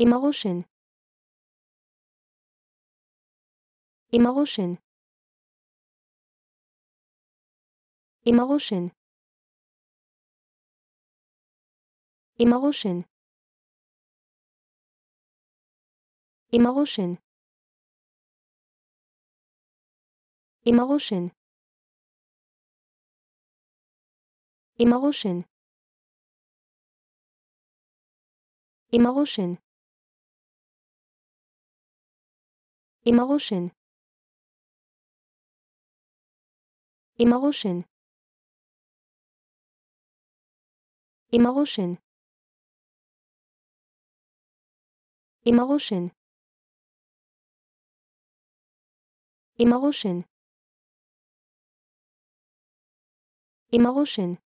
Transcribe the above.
Emotion Emotion Emotion Emotion Emotion Emotion Emotion Emotion עם הרושן. עם הרושן. עם הרושן. עם הרושן. עם הרושן. עם הרושן.